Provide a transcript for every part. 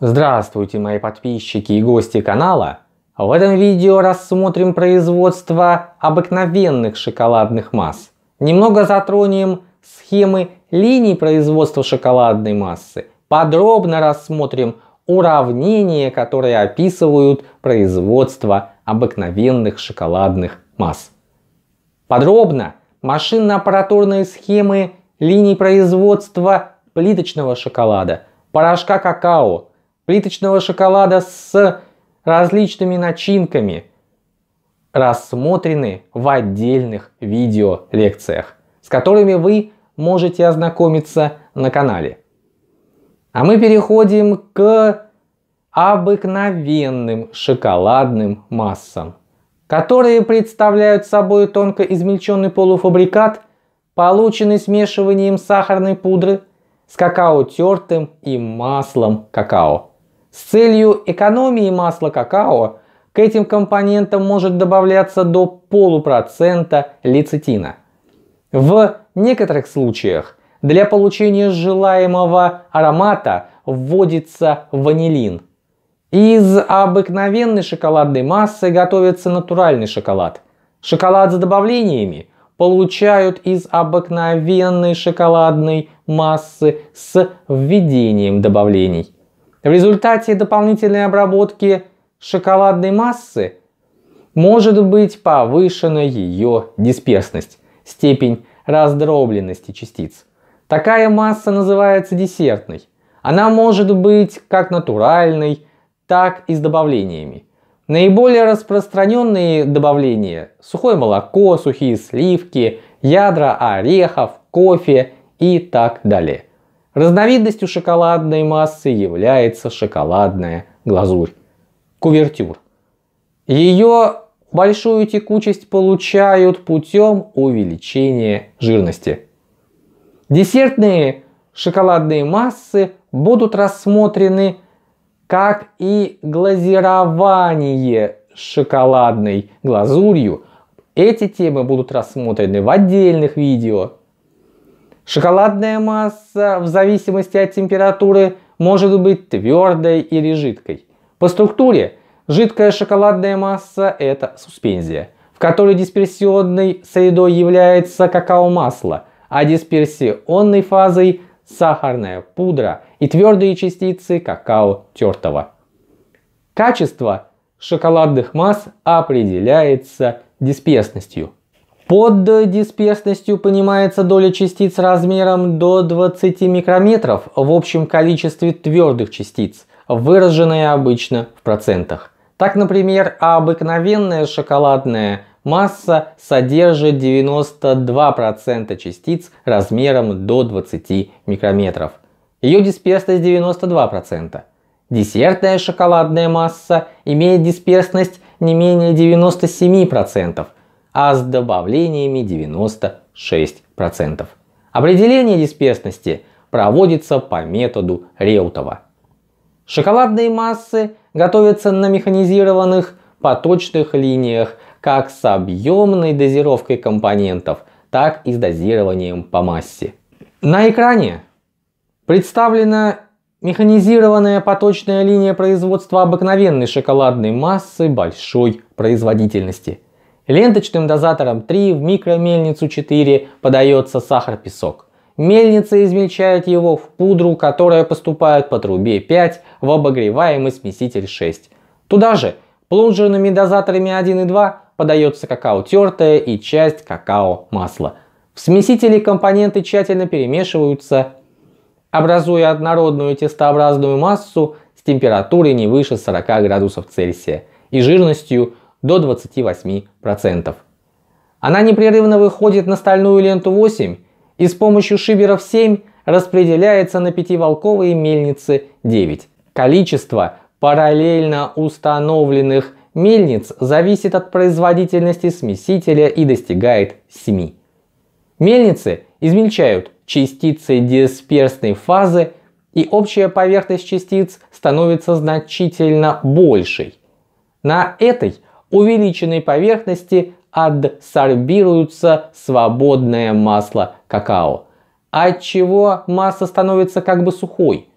Здравствуйте, мои подписчики и гости канала! В этом видео рассмотрим производство обыкновенных шоколадных масс. Немного затронем схемы линий производства шоколадной массы. Подробно рассмотрим уравнения, которые описывают производство обыкновенных шоколадных масс. Подробно машинно-аппаратурные схемы линий производства плиточного шоколада, порошка какао, плиточного шоколада с различными начинками рассмотрены в отдельных видео лекциях, с которыми вы можете ознакомиться на канале. А мы переходим к обыкновенным шоколадным массам, которые представляют собой тонко измельченный полуфабрикат, полученный смешиванием сахарной пудры с какао тертым и маслом какао. С целью экономии масла какао к этим компонентам может добавляться до полупроцента лецитина. В некоторых случаях для получения желаемого аромата вводится ванилин. Из обыкновенной шоколадной массы готовится натуральный шоколад. Шоколад с добавлениями получают из обыкновенной шоколадной массы с введением добавлений. В результате дополнительной обработки шоколадной массы может быть повышена ее дисперсность, степень раздробленности частиц. Такая масса называется десертной. Она может быть как натуральной, так и с добавлениями. Наиболее распространенные добавления – сухое молоко, сухие сливки, ядра орехов, кофе и так далее – Разновидностью шоколадной массы является шоколадная глазурь, кувертюр. Ее большую текучесть получают путем увеличения жирности. Десертные шоколадные массы будут рассмотрены как и глазирование шоколадной глазурью. Эти темы будут рассмотрены в отдельных видео. Шоколадная масса в зависимости от температуры может быть твердой или жидкой. По структуре жидкая шоколадная масса – это суспензия, в которой дисперсионной средой является какао-масло, а дисперсионной фазой – сахарная пудра и твердые частицы какао тертого. Качество шоколадных масс определяется дисперсностью – под дисперсностью понимается доля частиц размером до 20 микрометров в общем количестве твердых частиц, выраженная обычно в процентах. Так, например, обыкновенная шоколадная масса содержит 92% частиц размером до 20 микрометров. Ее дисперсность 92%. Десертная шоколадная масса имеет дисперсность не менее 97%, а с добавлениями 96%. Определение дисперсности проводится по методу Реутова. Шоколадные массы готовятся на механизированных поточных линиях как с объемной дозировкой компонентов, так и с дозированием по массе. На экране представлена механизированная поточная линия производства обыкновенной шоколадной массы большой производительности – Ленточным дозатором 3 в микромельницу 4 подается сахар-песок. Мельница измельчает его в пудру, которая поступает по трубе 5 в обогреваемый смеситель 6. Туда же плунжерными дозаторами 1 и 2 подается какао тертое и часть какао масла. В смесителе компоненты тщательно перемешиваются, образуя однородную тестообразную массу с температурой не выше 40 градусов Цельсия и жирностью до 28%. Она непрерывно выходит на стальную ленту 8 и с помощью шиберов 7 распределяется на пятиволковые мельницы 9. Количество параллельно установленных мельниц зависит от производительности смесителя и достигает 7. Мельницы измельчают частицы дисперсной фазы и общая поверхность частиц становится значительно большей. На этой увеличенной поверхности адсорбируется свободное масло какао, от чего масса становится как бы сухой.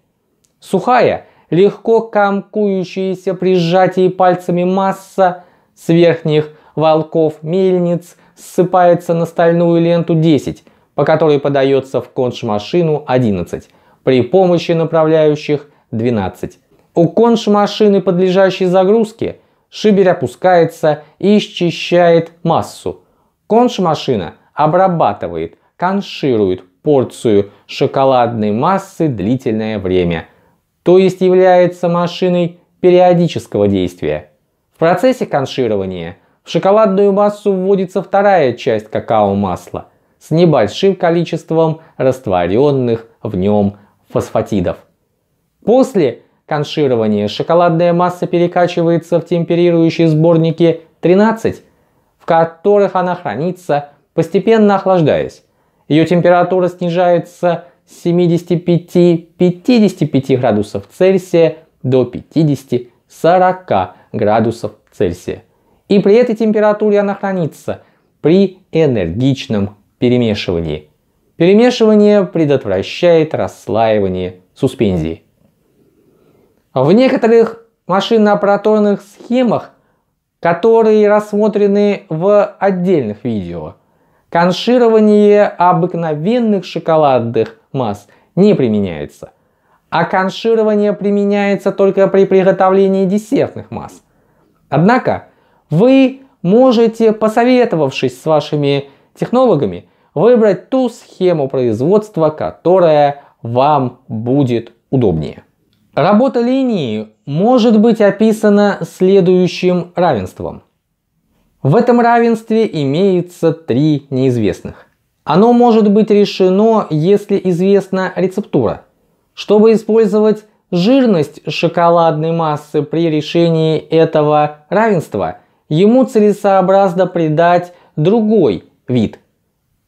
Сухая, легко комкующаяся при сжатии пальцами масса с верхних волков мельниц ссыпается на стальную ленту 10, по которой подается в коншмашину 11, при помощи направляющих 12. У коншмашины, подлежащей загрузке, Шибер опускается и исчищает массу. Конш-машина обрабатывает, конширует порцию шоколадной массы длительное время, то есть является машиной периодического действия. В процессе конширования в шоколадную массу вводится вторая часть какао-масла с небольшим количеством растворенных в нем фосфатидов. После коншировании шоколадная масса перекачивается в темперирующие сборники 13, в которых она хранится, постепенно охлаждаясь. Ее температура снижается с 75-55 градусов Цельсия до 50-40 градусов Цельсия. И при этой температуре она хранится при энергичном перемешивании. Перемешивание предотвращает расслаивание суспензии. В некоторых машинно операторных схемах, которые рассмотрены в отдельных видео, конширование обыкновенных шоколадных масс не применяется, а конширование применяется только при приготовлении десертных масс. Однако, вы можете, посоветовавшись с вашими технологами, выбрать ту схему производства, которая вам будет удобнее. Работа линии может быть описана следующим равенством. В этом равенстве имеется три неизвестных. Оно может быть решено, если известна рецептура. Чтобы использовать жирность шоколадной массы при решении этого равенства, ему целесообразно придать другой вид,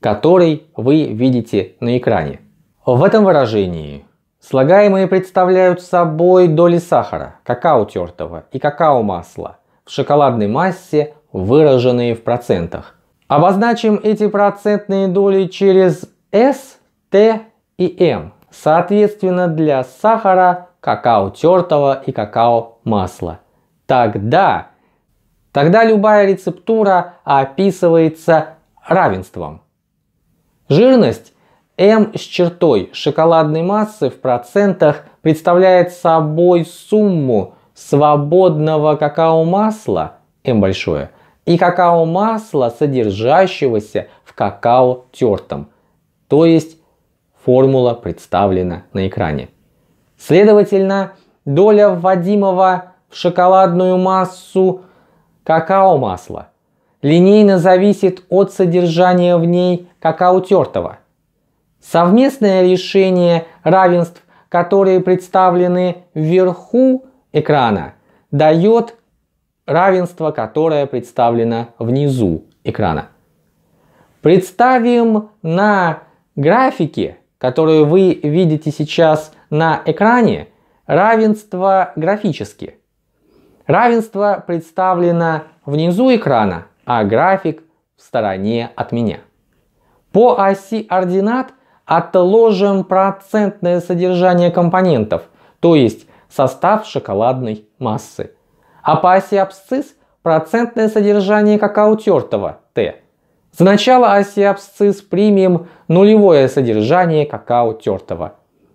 который вы видите на экране. В этом выражении Слагаемые представляют собой доли сахара, какао тертого и какао масла в шоколадной массе, выраженные в процентах. Обозначим эти процентные доли через S, T и M, соответственно для сахара, какао тертого и какао масла. Тогда, тогда любая рецептура описывается равенством. Жирность М с чертой шоколадной массы в процентах представляет собой сумму свободного какао-масла М большое и какао-масла, содержащегося в какао-тертом. То есть формула представлена на экране. Следовательно, доля вводимого в шоколадную массу какао-масла линейно зависит от содержания в ней какао-тертого. Совместное решение равенств, которые представлены вверху экрана, дает равенство, которое представлено внизу экрана. Представим на графике, которую вы видите сейчас на экране, равенство графически. Равенство представлено внизу экрана, а график в стороне от меня. По оси ординат отложим процентное содержание компонентов, то есть состав шоколадной массы. А по оси абсцисс процентное содержание какао тертого Т. За начало оси абсцисс примем нулевое содержание какао тертого.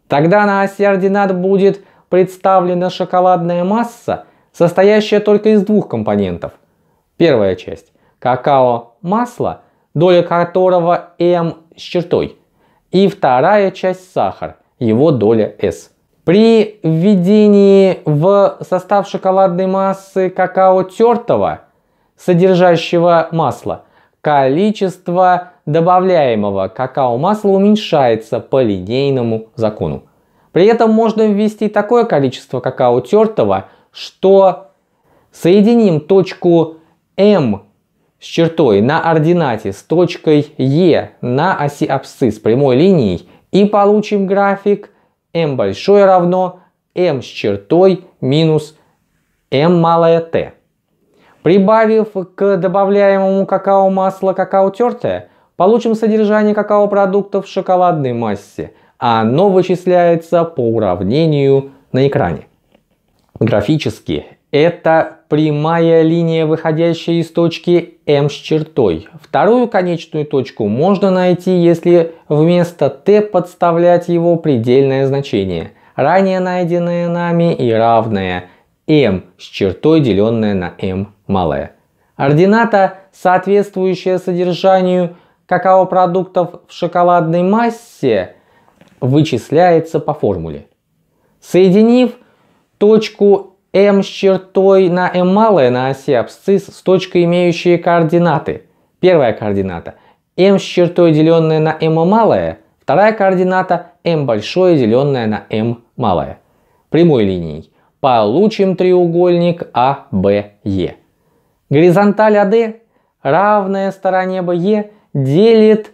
Тогда на оси ординат будет представлена шоколадная масса, состоящая только из двух компонентов. Первая часть – какао-масло, доля которого М с чертой – и вторая часть сахар, его доля S. При введении в состав шоколадной массы какао тертого, содержащего масло, количество добавляемого какао-масла уменьшается по линейному закону. При этом можно ввести такое количество какао тертого, что соединим точку М с чертой на ординате с точкой Е на оси абсцисс прямой линией и получим график m большое равно m с чертой минус m малое t. Прибавив к добавляемому какао масло какао тертое, получим содержание какао-продуктов в шоколадной массе, а оно вычисляется по уравнению на экране. Графически это прямая линия, выходящая из точки М с чертой. Вторую конечную точку можно найти, если вместо Т подставлять его предельное значение, ранее найденное нами и равное М с чертой, деленное на М малое. Ордината, соответствующая содержанию какао-продуктов в шоколадной массе, вычисляется по формуле. Соединив точку М с чертой на М малое на оси абсцисс с точкой, имеющей координаты. Первая координата М с чертой, деленное на М малое. Вторая координата М большое, деленное на М малое. Прямой линией. Получим треугольник АБЕ. Горизонталь АД, равная стороне БЕ, делит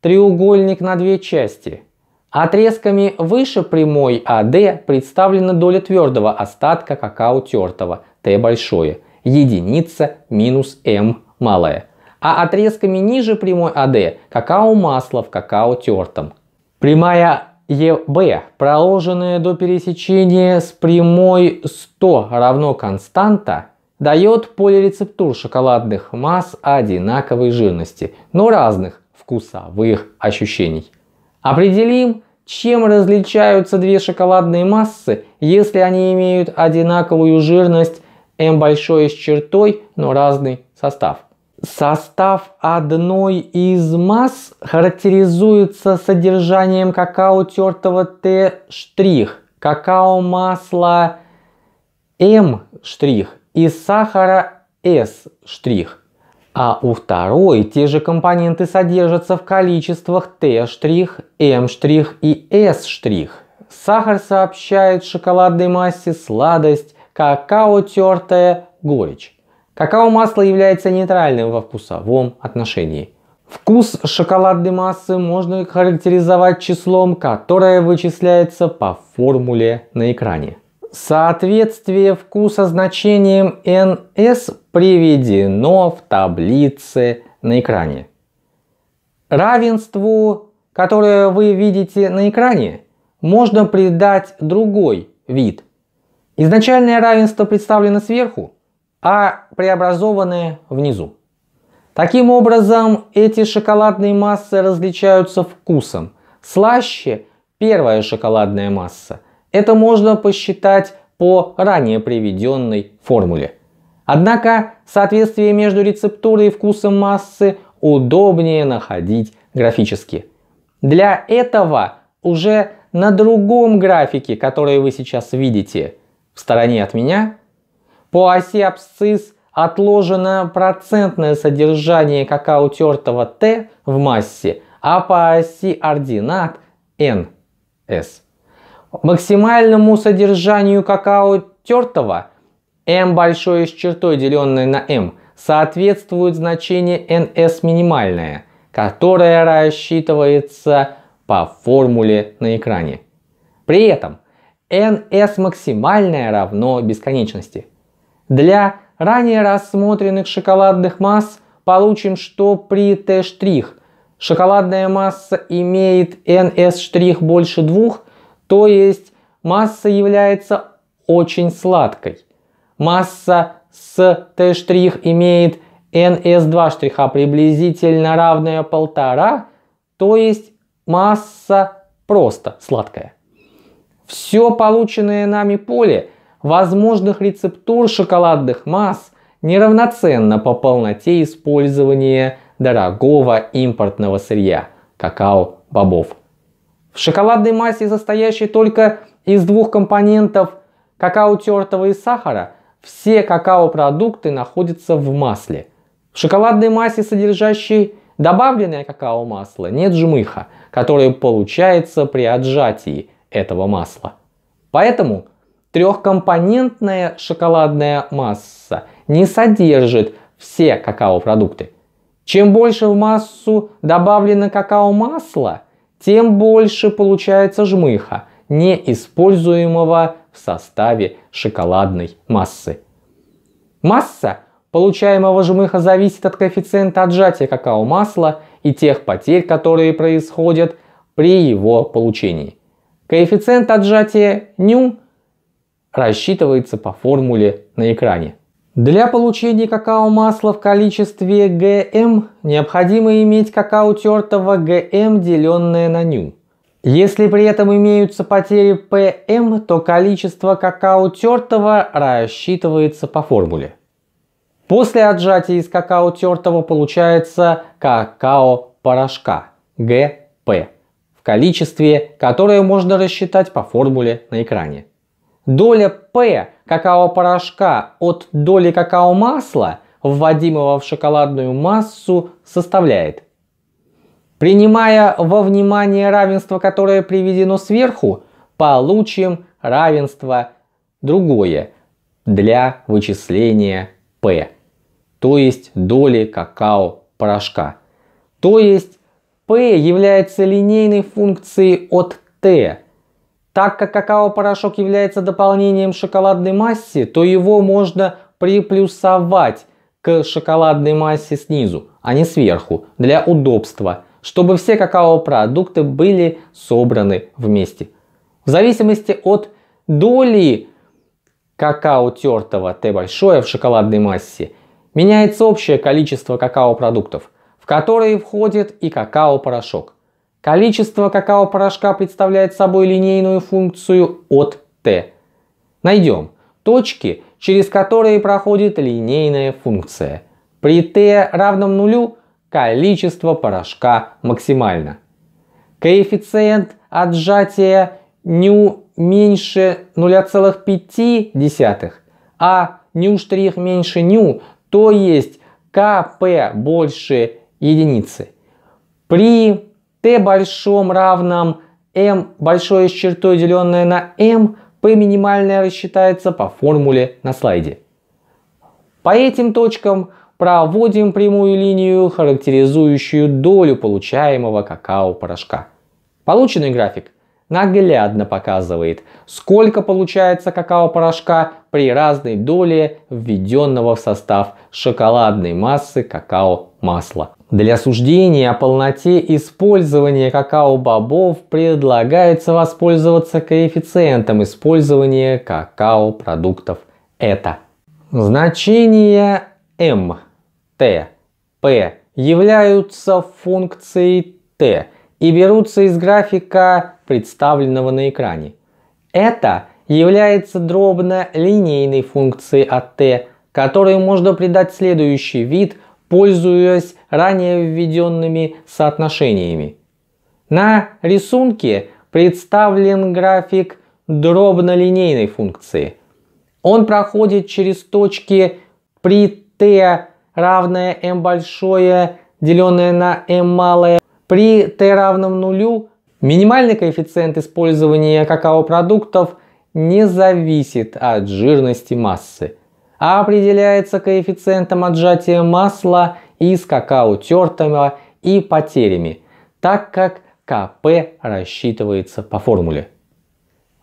треугольник на две части – Отрезками выше прямой AD а представлена доля твердого остатка какао тертого, t большое, единица минус m малое. А отрезками ниже прямой AD а какао масла в какао тертом. Прямая EB, проложенная до пересечения с прямой 100 равно константа, дает полирецептур шоколадных масс одинаковой жирности, но разных вкусовых ощущений. Определим, чем различаются две шоколадные массы, если они имеют одинаковую жирность М большой с чертой, но разный состав. Состав одной из масс характеризуется содержанием какао тертого Т', какао масла М' и сахара С' а у второй те же компоненты содержатся в количествах T', M' и S'. Сахар сообщает шоколадной массе сладость, какао тертое – горечь. Какао-масло является нейтральным во вкусовом отношении. Вкус шоколадной массы можно характеризовать числом, которое вычисляется по формуле на экране. Соответствие вкуса значением NS приведено в таблице на экране. Равенству, которое вы видите на экране, можно придать другой вид. Изначальное равенство представлено сверху, а преобразованное внизу. Таким образом, эти шоколадные массы различаются вкусом. Слаще первая шоколадная масса – это можно посчитать по ранее приведенной формуле. Однако соответствие между рецептурой и вкусом массы удобнее находить графически. Для этого уже на другом графике, который вы сейчас видите, в стороне от меня, по оси абсцисс отложено процентное содержание какао тертого Т в массе, а по оси ординат НС. Максимальному содержанию какао тертого m большое с чертой, деленное на m, соответствует значение ns минимальное, которое рассчитывается по формуле на экране. При этом ns максимальное равно бесконечности. Для ранее рассмотренных шоколадных масс получим, что при t' шоколадная масса имеет ns' больше 2, то есть масса является очень сладкой. Масса с T' имеет нс 2 штриха приблизительно равная полтора, то есть масса просто сладкая. Все полученное нами поле возможных рецептур шоколадных масс неравноценно по полноте использования дорогого импортного сырья – какао-бобов. В шоколадной массе, состоящей только из двух компонентов какао тертого и сахара, все какао-продукты находятся в масле. В шоколадной массе, содержащей добавленное какао-масло, нет жмыха, который получается при отжатии этого масла. Поэтому трехкомпонентная шоколадная масса не содержит все какао-продукты. Чем больше в массу добавлено какао-масла – тем больше получается жмыха, неиспользуемого в составе шоколадной массы. Масса получаемого жмыха зависит от коэффициента отжатия какао-масла и тех потерь, которые происходят при его получении. Коэффициент отжатия ню рассчитывается по формуле на экране. Для получения какао-масла в количестве ГМ необходимо иметь какао тертого ГМ, деленное на ню. Если при этом имеются потери ПМ, то количество какао тертого рассчитывается по формуле. После отжатия из какао тертого получается какао-порошка ГП в количестве, которое можно рассчитать по формуле на экране. Доля П какао-порошка от доли какао-масла, вводимого в шоколадную массу, составляет. Принимая во внимание равенство, которое приведено сверху, получим равенство другое для вычисления P, то есть доли какао-порошка. То есть P является линейной функцией от T, так как какао-порошок является дополнением шоколадной массе, то его можно приплюсовать к шоколадной массе снизу, а не сверху, для удобства, чтобы все какао-продукты были собраны вместе. В зависимости от доли какао тертого Т большое в шоколадной массе, меняется общее количество какао-продуктов, в которые входит и какао-порошок. Количество какао-порошка представляет собой линейную функцию от t. Найдем точки, через которые проходит линейная функция. При t равном нулю количество порошка максимально. Коэффициент отжатия ν меньше 0,5, а ν штрих меньше ν, то есть kp больше единицы. При t большом равном m большое с чертой, деленное на m, p минимальное рассчитается по формуле на слайде. По этим точкам проводим прямую линию, характеризующую долю получаемого какао-порошка. Полученный график наглядно показывает, сколько получается какао-порошка при разной доле введенного в состав шоколадной массы какао-масла. Для суждения о полноте использования какао-бобов предлагается воспользоваться коэффициентом использования какао-продуктов. Это значения m, t, p являются функцией t и берутся из графика, представленного на экране. Это является дробно-линейной функцией от t, которой можно придать следующий вид – пользуясь ранее введенными соотношениями. На рисунке представлен график дробнолинейной функции. Он проходит через точки при t равное m большое, деленное на m малое. При t равном нулю минимальный коэффициент использования какао-продуктов не зависит от жирности массы определяется коэффициентом отжатия масла из какао тертого и потерями, так как КП рассчитывается по формуле.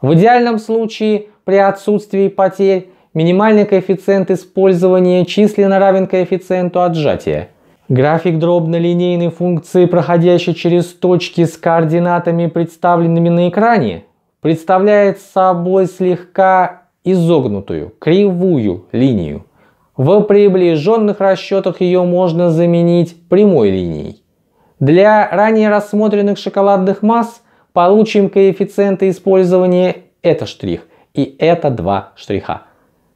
В идеальном случае при отсутствии потерь минимальный коэффициент использования численно равен коэффициенту отжатия. График дробно-линейной функции, проходящей через точки с координатами, представленными на экране, представляет собой слегка изогнутую, кривую линию. В приближенных расчетах ее можно заменить прямой линией. Для ранее рассмотренных шоколадных масс получим коэффициенты использования это штрих и это два штриха.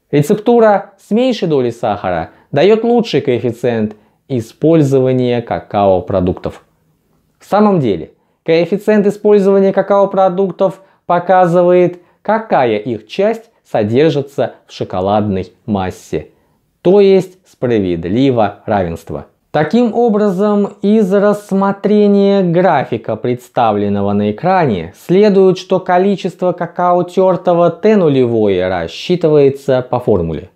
Рецептура с меньшей долей сахара дает лучший коэффициент использования какао-продуктов. В самом деле, коэффициент использования какао-продуктов показывает, какая их часть содержится в шоколадной массе. То есть справедливо равенство. Таким образом, из рассмотрения графика, представленного на экране, следует, что количество какао тертого Т нулевое рассчитывается по формуле.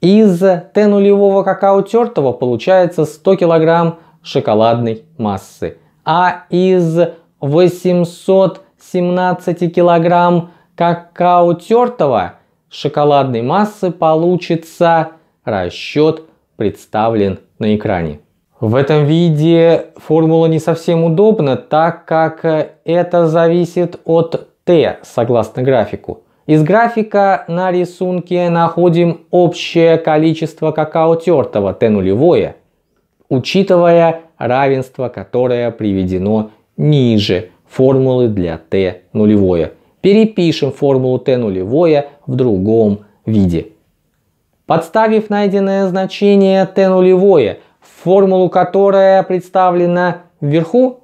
Из Т нулевого какао тертого получается 100 кг шоколадной массы, а из 817 килограмм какао тертого шоколадной массы получится расчет представлен на экране. В этом виде формула не совсем удобна, так как э, это зависит от t согласно графику. Из графика на рисунке находим общее количество какао тертого, t нулевое, учитывая равенство, которое приведено ниже формулы для t нулевое – перепишем формулу t нулевое в другом виде. Подставив найденное значение t нулевое в формулу, которая представлена вверху,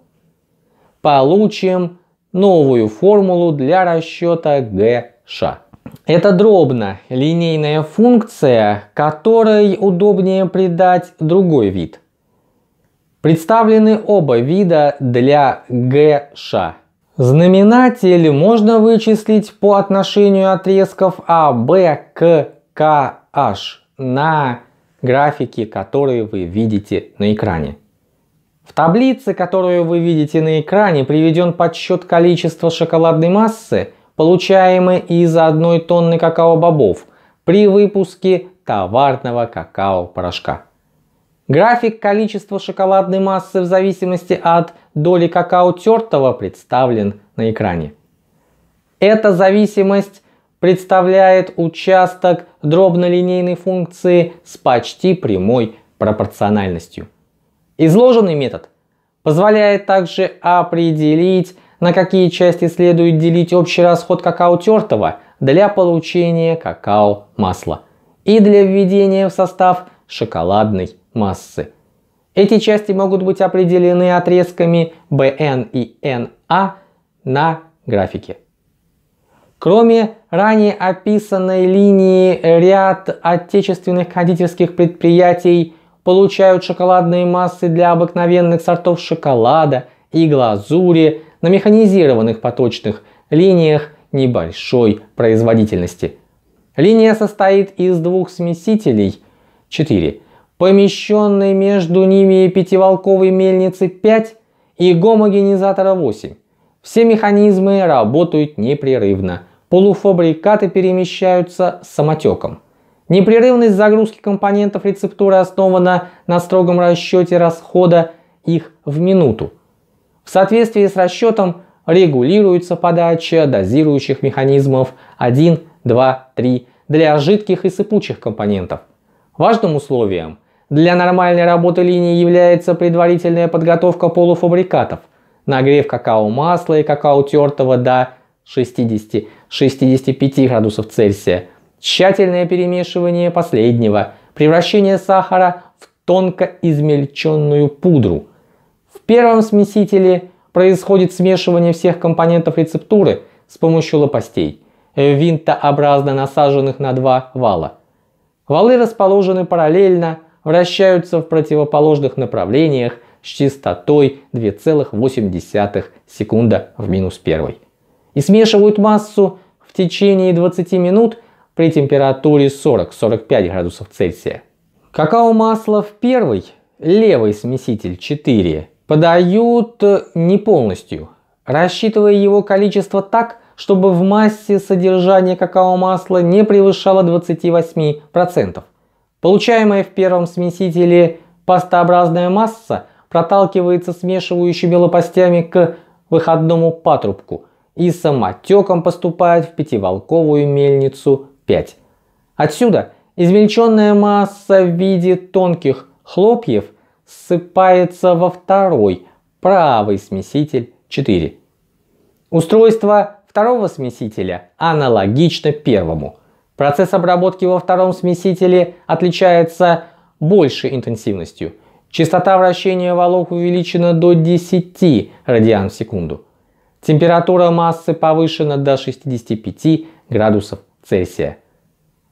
получим новую формулу для расчета гш. Это дробно линейная функция, которой удобнее придать другой вид. Представлены оба вида для гш. Знаменатель можно вычислить по отношению отрезков AB а, к KH на графике, который вы видите на экране. В таблице, которую вы видите на экране, приведен подсчет количества шоколадной массы, получаемой из одной тонны какао-бобов при выпуске товарного какао-порошка. График количества шоколадной массы в зависимости от доли какао тертого представлен на экране. Эта зависимость представляет участок дробнолинейной функции с почти прямой пропорциональностью. Изложенный метод позволяет также определить, на какие части следует делить общий расход какао тертого для получения какао масла и для введения в состав шоколадной массы. Эти части могут быть определены отрезками BN и NA а на графике. Кроме ранее описанной линии, ряд отечественных кондитерских предприятий получают шоколадные массы для обыкновенных сортов шоколада и глазури на механизированных поточных линиях небольшой производительности. Линия состоит из двух смесителей 4 помещенной между ними пятиволковой мельницы 5 и гомогенизатора 8. Все механизмы работают непрерывно, полуфабрикаты перемещаются самотеком. Непрерывность загрузки компонентов рецептуры основана на строгом расчете расхода их в минуту. В соответствии с расчетом регулируется подача дозирующих механизмов 1, 2, 3 для жидких и сыпучих компонентов. Важным условием – для нормальной работы линии является предварительная подготовка полуфабрикатов, нагрев какао-масла и какао тертого до 60-65 градусов Цельсия, тщательное перемешивание последнего, превращение сахара в тонко измельченную пудру. В первом смесителе происходит смешивание всех компонентов рецептуры с помощью лопастей, винтообразно насаженных на два вала. Валы расположены параллельно – вращаются в противоположных направлениях с частотой 2,8 секунда в минус 1 и смешивают массу в течение 20 минут при температуре 40-45 градусов Цельсия. Какао-масло в первый, левый смеситель 4, подают э, не полностью, рассчитывая его количество так, чтобы в массе содержание какао-масла не превышало 28%. Получаемая в первом смесителе пастообразная масса проталкивается смешивающими лопастями к выходному патрубку и самотеком поступает в пятиволковую мельницу 5. Отсюда измельченная масса в виде тонких хлопьев ссыпается во второй, правый смеситель 4. Устройство второго смесителя аналогично первому – Процесс обработки во втором смесителе отличается большей интенсивностью. Частота вращения волок увеличена до 10 радиан в секунду. Температура массы повышена до 65 градусов Цельсия.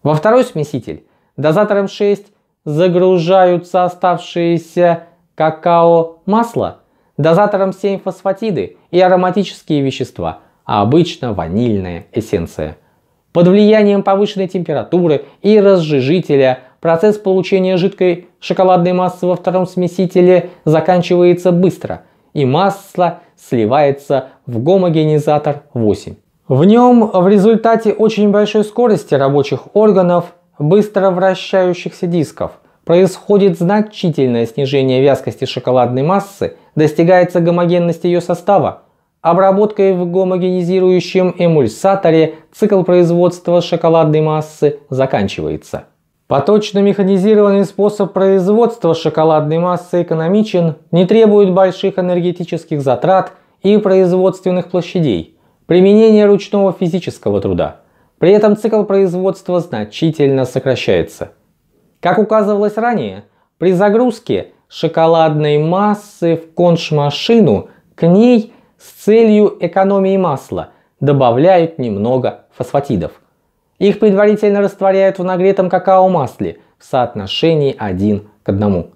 Во второй смеситель дозатором 6 загружаются оставшиеся какао масло, дозатором 7 фосфатиды и ароматические вещества, а обычно ванильная эссенция – под влиянием повышенной температуры и разжижителя процесс получения жидкой шоколадной массы во втором смесителе заканчивается быстро, и масло сливается в гомогенизатор 8. В нем в результате очень большой скорости рабочих органов быстро вращающихся дисков происходит значительное снижение вязкости шоколадной массы, достигается гомогенность ее состава, обработкой в гомогенизирующем эмульсаторе цикл производства шоколадной массы заканчивается. Поточно механизированный способ производства шоколадной массы экономичен, не требует больших энергетических затрат и производственных площадей, применение ручного физического труда. При этом цикл производства значительно сокращается. Как указывалось ранее, при загрузке шоколадной массы в конш-машину к ней с целью экономии масла добавляют немного фосфатидов. Их предварительно растворяют в нагретом какао-масле в соотношении 1 к 1.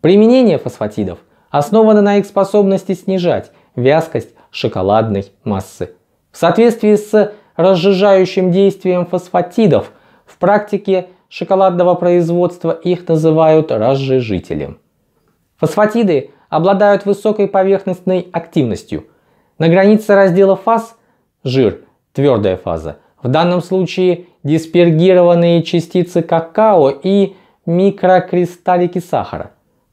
Применение фосфатидов основано на их способности снижать вязкость шоколадной массы. В соответствии с разжижающим действием фосфатидов в практике шоколадного производства их называют разжижителем. Фосфатиды обладают высокой поверхностной активностью – на границе раздела фаз жир, твердая фаза, в данном случае диспергированные частицы какао и микрокристаллики сахара.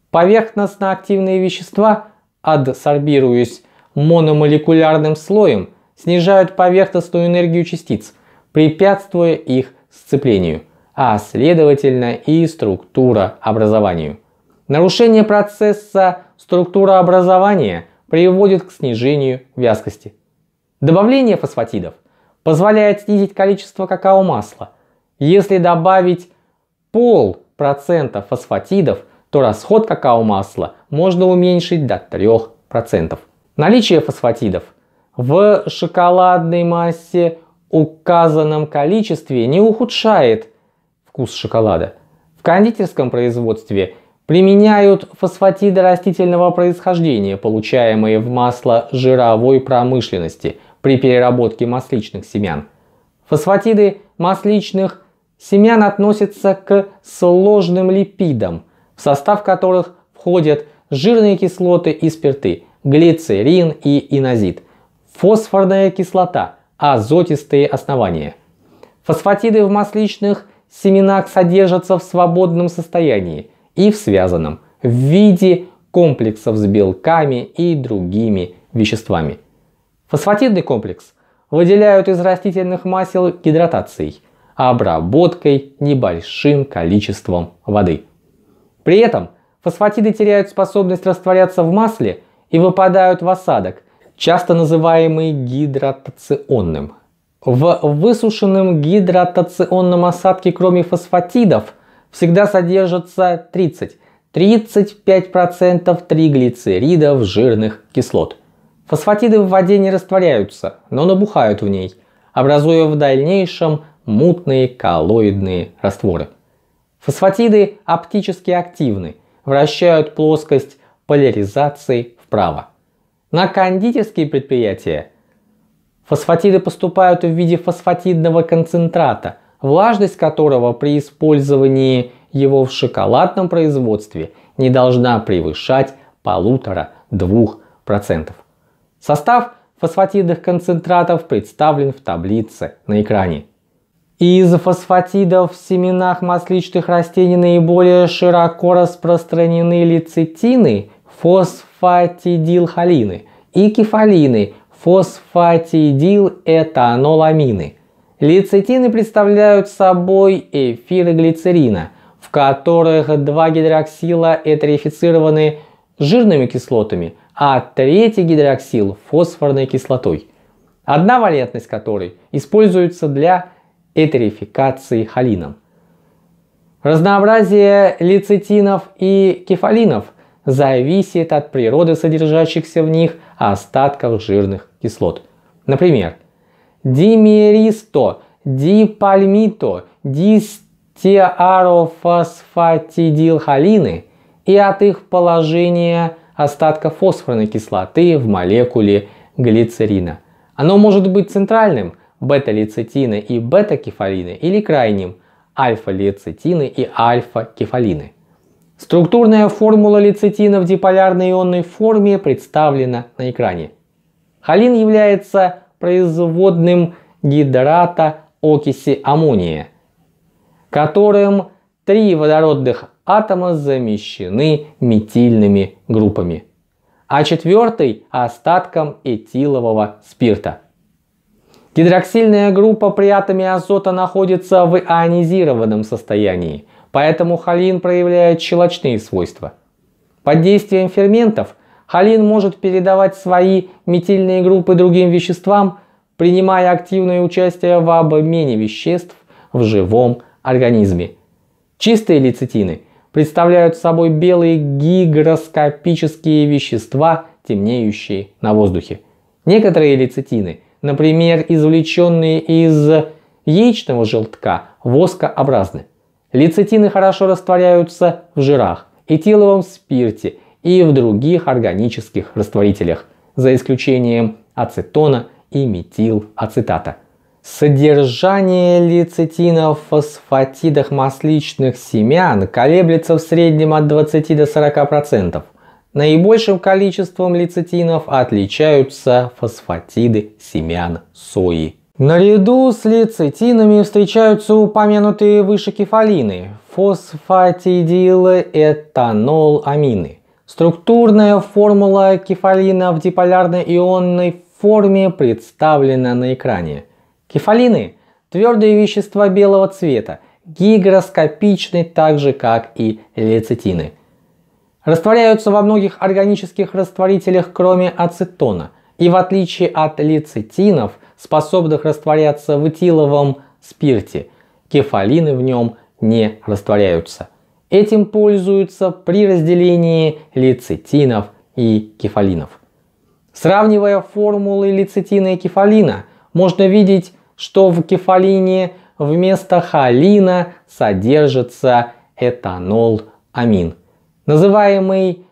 Поверхностно активные вещества, адсорбируясь мономолекулярным слоем, снижают поверхностную энергию частиц, препятствуя их сцеплению, а следовательно и структурообразованию. Нарушение процесса структурообразования приводит к снижению вязкости. Добавление фосфатидов позволяет снизить количество какао-масла. Если добавить полпроцента фосфатидов, то расход какао-масла можно уменьшить до 3%. Наличие фосфатидов в шоколадной массе указанном количестве не ухудшает вкус шоколада. В кондитерском производстве Применяют фосфатиды растительного происхождения, получаемые в масло жировой промышленности при переработке масличных семян. Фосфатиды масличных семян относятся к сложным липидам, в состав которых входят жирные кислоты и спирты, глицерин и инозит, фосфорная кислота, азотистые основания. Фосфатиды в масличных семенах содержатся в свободном состоянии – и в связанном в виде комплексов с белками и другими веществами. Фосфатидный комплекс выделяют из растительных масел гидратацией, обработкой небольшим количеством воды. При этом фосфатиды теряют способность растворяться в масле и выпадают в осадок, часто называемый гидратационным. В высушенном гидратационном осадке кроме фосфатидов – всегда содержится 30, 35% триглицеридов жирных кислот. Фосфатиды в воде не растворяются, но набухают в ней, образуя в дальнейшем мутные коллоидные растворы. Фосфатиды оптически активны, вращают плоскость поляризации вправо. На кондитерские предприятия фосфатиды поступают в виде фосфатидного концентрата – влажность которого при использовании его в шоколадном производстве не должна превышать полутора-двух процентов. Состав фосфатидных концентратов представлен в таблице на экране. Из фосфатидов в семенах масличных растений наиболее широко распространены лецитины, фосфатидилхолины и кефалины, фосфатидилэтаноламины. Лецитины представляют собой эфиры глицерина, в которых два гидроксила этерифицированы жирными кислотами, а третий гидроксил – фосфорной кислотой, одна валентность которой используется для этерификации холином. Разнообразие лецитинов и кефалинов зависит от природы содержащихся в них остатков жирных кислот. Например, – димеристо, дипальмито, дистеарофосфатидилхолины и от их положения остатка фосфорной кислоты в молекуле глицерина. Оно может быть центральным – бета-лецитина и бета-кефалины или крайним – альфа-лецитины и альфа-кефалины. Структурная формула лецитина в диполярной ионной форме представлена на экране. Холин является производным гидрата окиси аммония, которым три водородных атома замещены метильными группами, а четвертый остатком этилового спирта. Гидроксильная группа при атоме азота находится в ионизированном состоянии, поэтому холин проявляет щелочные свойства. Под действием ферментов Холин может передавать свои метильные группы другим веществам, принимая активное участие в обмене веществ в живом организме. Чистые лецитины представляют собой белые гигроскопические вещества, темнеющие на воздухе. Некоторые лецитины, например, извлеченные из яичного желтка, воскообразны. Лецитины хорошо растворяются в жирах, этиловом спирте – и в других органических растворителях, за исключением ацетона и метилацетата. Содержание лецитина в фосфатидах масличных семян колеблется в среднем от 20 до 40%. Наибольшим количеством лецитинов отличаются фосфатиды семян сои. Наряду с лецитинами встречаются упомянутые выше кефалины, фосфатидилоэтаноламины. Структурная формула кефалина в диполярной ионной форме представлена на экране. Кефалины – твердые вещества белого цвета, гигроскопичны так же, как и лецитины. Растворяются во многих органических растворителях, кроме ацетона, и в отличие от лецитинов, способных растворяться в этиловом спирте, кефалины в нем не растворяются – Этим пользуются при разделении лецитинов и кефалинов. Сравнивая формулы лецитина и кефалина, можно видеть, что в кефалине вместо холина содержится этанол амин, называемый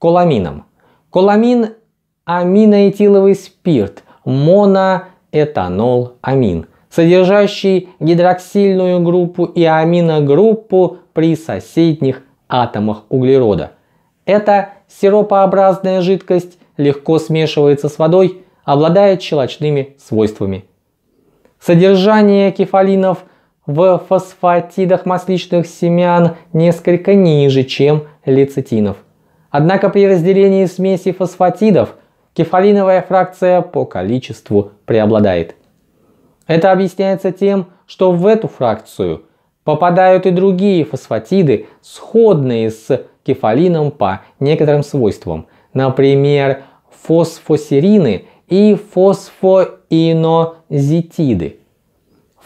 коламином. Коламин – аминоэтиловый спирт, моноэтанол амин, содержащий гидроксильную группу и аминогруппу при соседних атомах углерода. Эта сиропообразная жидкость легко смешивается с водой, обладает щелочными свойствами. Содержание кефалинов в фосфатидах масличных семян несколько ниже, чем лецитинов. Однако при разделении смеси фосфатидов кефалиновая фракция по количеству преобладает. Это объясняется тем, что в эту фракцию Попадают и другие фосфатиды, сходные с кефалином по некоторым свойствам, например, фосфосерины и фосфоинозитиды.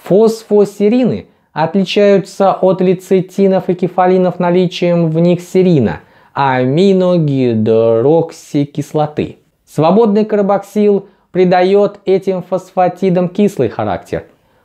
Фосфосерины отличаются от лецитинов и кефалинов наличием в них серина, аминогидроксикислоты. Свободный карбоксил придает этим фосфатидам кислый характер.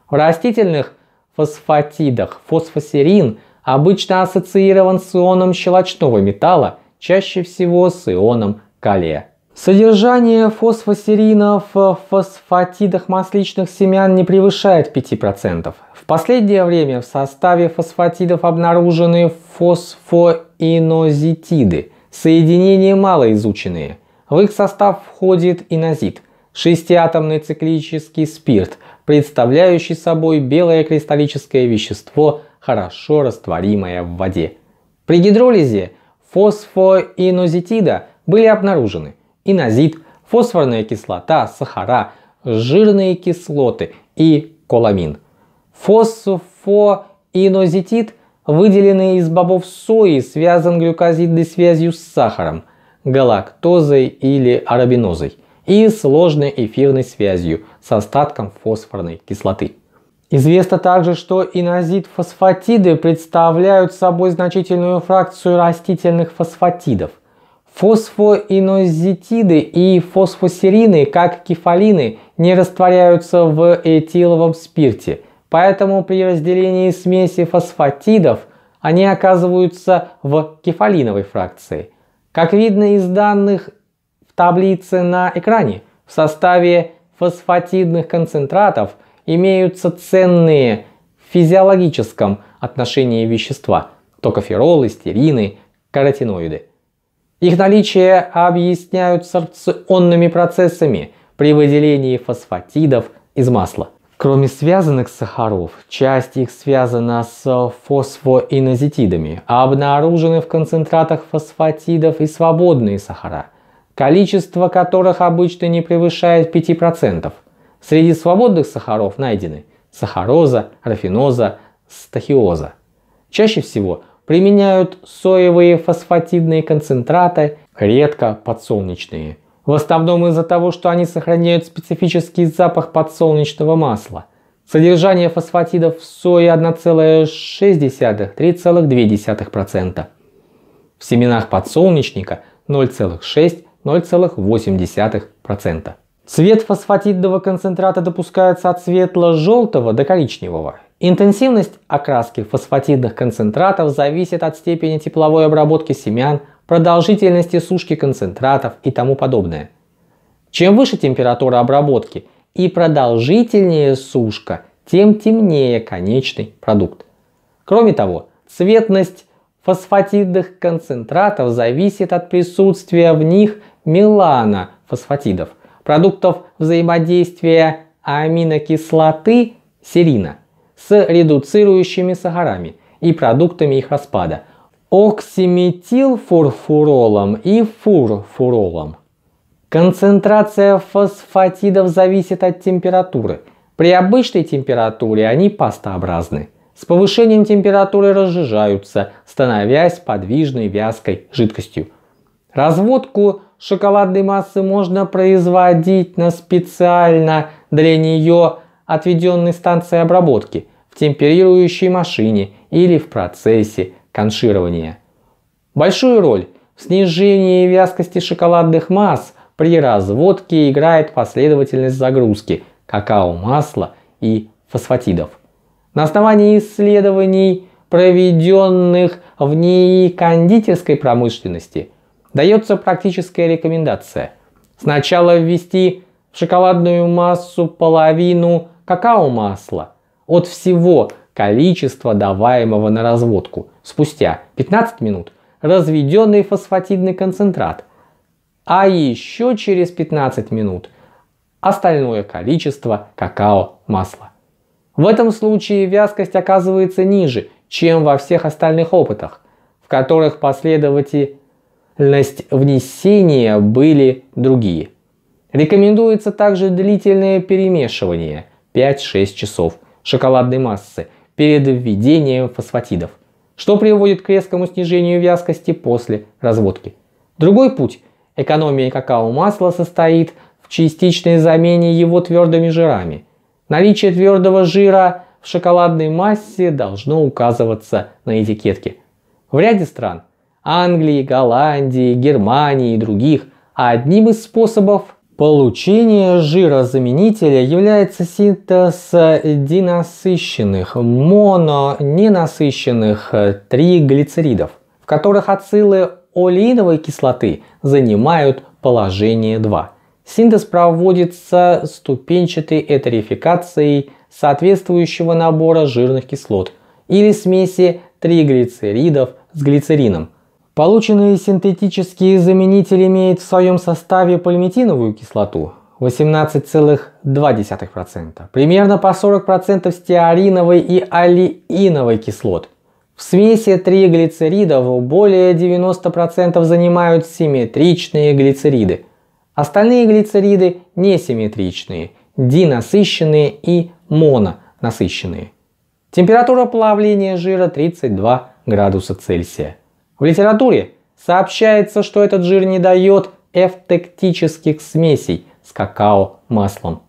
В растительных фосфатидах. Фосфосерин обычно ассоциирован с ионом щелочного металла, чаще всего с ионом калия. Содержание фосфосерина в фосфатидах масличных семян не превышает 5%. В последнее время в составе фосфатидов обнаружены фосфоинозитиды, соединения малоизученные. В их состав входит инозит, шестиатомный циклический спирт, представляющий собой белое кристаллическое вещество, хорошо растворимое в воде. При гидролизе фосфоинозитида были обнаружены инозит, фосфорная кислота, сахара, жирные кислоты и коламин. Фосфоинозитид, выделенный из бобов сои, связан глюкозидной связью с сахаром, галактозой или арабинозой – и сложной эфирной связью с остатком фосфорной кислоты. Известно также, что инозид-фосфатиды представляют собой значительную фракцию растительных фосфатидов. Фосфоинозитиды и фосфосерины, как кефалины, не растворяются в этиловом спирте, поэтому при разделении смеси фосфатидов они оказываются в кефалиновой фракции. Как видно из данных таблице на экране. В составе фосфатидных концентратов имеются ценные в физиологическом отношении вещества – токоферолы, стерины, каротиноиды. Их наличие объясняют сорционными процессами при выделении фосфатидов из масла. Кроме связанных сахаров, часть их связана с фосфоинозитидами, а обнаружены в концентратах фосфатидов и свободные сахара – количество которых обычно не превышает 5%. Среди свободных сахаров найдены сахароза, рафиноза, стахиоза. Чаще всего применяют соевые фосфатидные концентраты, редко подсолнечные. В основном из-за того, что они сохраняют специфический запах подсолнечного масла. Содержание фосфатидов в сое 1,6-3,2%. В семенах подсолнечника 0,6 0,8%. Цвет фосфатидного концентрата допускается от светло-желтого до коричневого. Интенсивность окраски фосфатидных концентратов зависит от степени тепловой обработки семян, продолжительности сушки концентратов и тому подобное. Чем выше температура обработки и продолжительнее сушка, тем темнее конечный продукт. Кроме того, цветность фосфатидных концентратов зависит от присутствия в них фосфатидов продуктов взаимодействия аминокислоты серина с редуцирующими сахарами и продуктами их распада – оксиметилфурфуролом и фурфуролом. Концентрация фосфатидов зависит от температуры. При обычной температуре они пастообразны. С повышением температуры разжижаются, становясь подвижной вязкой жидкостью. Разводку шоколадной массы можно производить на специально для нее отведенной станции обработки, в темперирующей машине или в процессе конширования. Большую роль в снижении вязкости шоколадных масс при разводке играет последовательность загрузки какао-масла и фосфатидов. На основании исследований, проведенных в ней кондитерской промышленности – дается практическая рекомендация. Сначала ввести в шоколадную массу половину какао-масла от всего количества даваемого на разводку. Спустя 15 минут разведенный фосфатидный концентрат, а еще через 15 минут остальное количество какао-масла. В этом случае вязкость оказывается ниже, чем во всех остальных опытах, в которых последователь длительность внесения были другие. Рекомендуется также длительное перемешивание 5-6 часов шоколадной массы перед введением фосфатидов, что приводит к резкому снижению вязкости после разводки. Другой путь экономии какао-масла состоит в частичной замене его твердыми жирами. Наличие твердого жира в шоколадной массе должно указываться на этикетке. В ряде стран – Англии, Голландии, Германии и других, а одним из способов получения жирозаменителя является синтез динасыщенных, мононенасыщенных э, триглицеридов, в которых ацилы олеиновой кислоты занимают положение 2. Синтез проводится ступенчатой этерификацией соответствующего набора жирных кислот или смеси триглицеридов с глицерином, Полученные синтетические заменители имеют в своем составе пальмитиновую кислоту 18,2%, примерно по 40% стеариновой и алииновой кислот. В смеси триглицеридов более 90% занимают симметричные глицериды. Остальные глицериды несимметричные, динасыщенные и мононасыщенные. Температура плавления жира 32 градуса Цельсия. В литературе сообщается, что этот жир не дает эвтектических смесей с какао-маслом.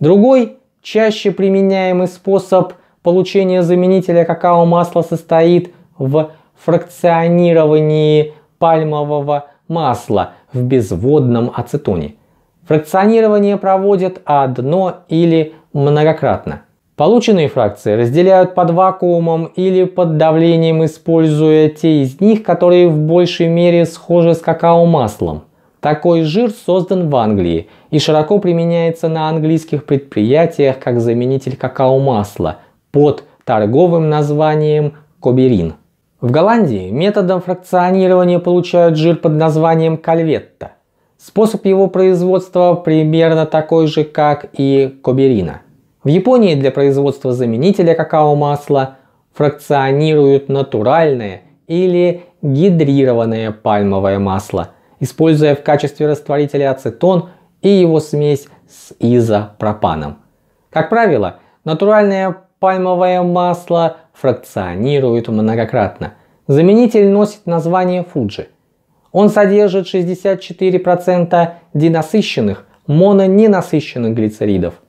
Другой чаще применяемый способ получения заменителя какао-масла состоит в фракционировании пальмового масла в безводном ацетоне. Фракционирование проводят одно или многократно. Полученные фракции разделяют под вакуумом или под давлением, используя те из них, которые в большей мере схожи с какао-маслом. Такой жир создан в Англии и широко применяется на английских предприятиях как заменитель какао-масла под торговым названием коберин. В Голландии методом фракционирования получают жир под названием кальветта. Способ его производства примерно такой же, как и коберина. В Японии для производства заменителя какао-масла фракционируют натуральное или гидрированное пальмовое масло, используя в качестве растворителя ацетон и его смесь с изопропаном. Как правило, натуральное пальмовое масло фракционируют многократно. Заменитель носит название фуджи. Он содержит 64% денасыщенных, мононенасыщенных глицеридов,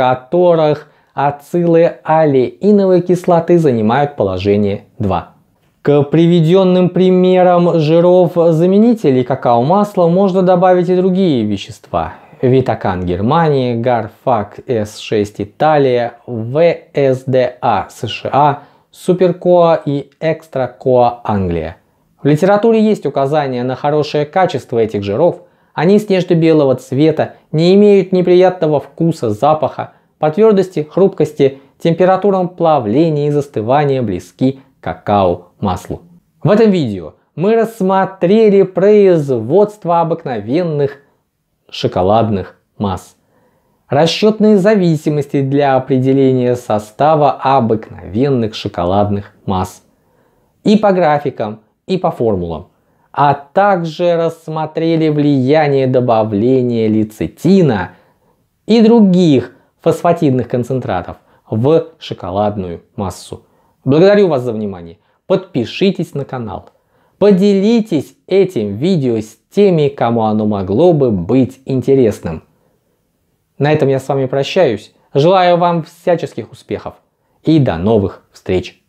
которых ацилы алеиновой кислоты занимают положение 2. К приведенным примерам жиров-заменителей какао-масла можно добавить и другие вещества. Витакан Германии, Гарфак С6 Италия, ВСДА США, Суперкоа и Экстракоа Англия. В литературе есть указания на хорошее качество этих жиров – они снежно-белого цвета, не имеют неприятного вкуса, запаха, по твердости, хрупкости, температурам плавления и застывания близки какао маслу. В этом видео мы рассмотрели производство обыкновенных шоколадных масс. Расчетные зависимости для определения состава обыкновенных шоколадных масс. И по графикам, и по формулам а также рассмотрели влияние добавления лецитина и других фосфатидных концентратов в шоколадную массу. Благодарю вас за внимание. Подпишитесь на канал. Поделитесь этим видео с теми, кому оно могло бы быть интересным. На этом я с вами прощаюсь. Желаю вам всяческих успехов и до новых встреч!